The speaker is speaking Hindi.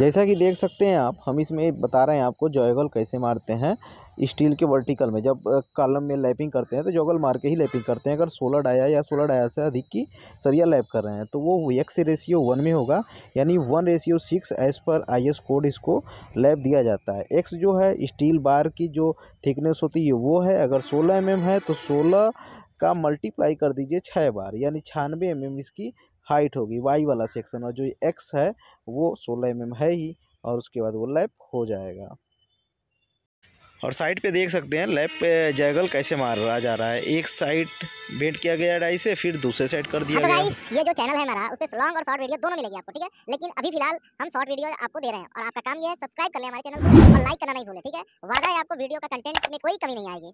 जैसा कि देख सकते हैं आप हम इसमें बता रहे हैं आपको जॉयगल कैसे मारते हैं स्टील के वर्टिकल में जब कॉलम में लैपिंग करते हैं तो जॉगल मार के ही लैपिंग करते हैं अगर सोलह डाया या सोलह डाया से अधिक की सरिया लैप कर रहे हैं तो वो एक्स रेशियो वन में होगा यानी one ratio six as per I S code इसको लैप दिया जाता है एक्स जो है स्टील बार की जो थिकनेस होती है वो है अगर सोलह एम mm है तो सोलह का मल्टीप्लाई कर दीजिए छः बार यानी छानवे एम एम इसकी हाइट होगी वाई वाला सेक्शन और जो एक्स है वो सोलह एम mm है ही और उसके बाद वो लैप हो जाएगा और साइड पे देख सकते हैं लैप पे जैगल कैसे मार रहा जा रहा है एक साइड बेट किया गया डाई से फिर दूसरे साइड कर दिया हाँ तो गया ये जो चैनल है हमारा उसमें लॉन्ग और शॉर्ट वीडियो दोनों मिलेगी आपको ठीक है लेकिन अभी फिलहाल हम शॉर्ट वीडियो आपको दे रहे हैं और आपका काम ये है सब्सक्राइब कर ले हमारे चैनल को और लाइक करना नहीं भूलें ठीक है वादा है आपको वीडियो का कंटेंट में कोई कमी नहीं आएगी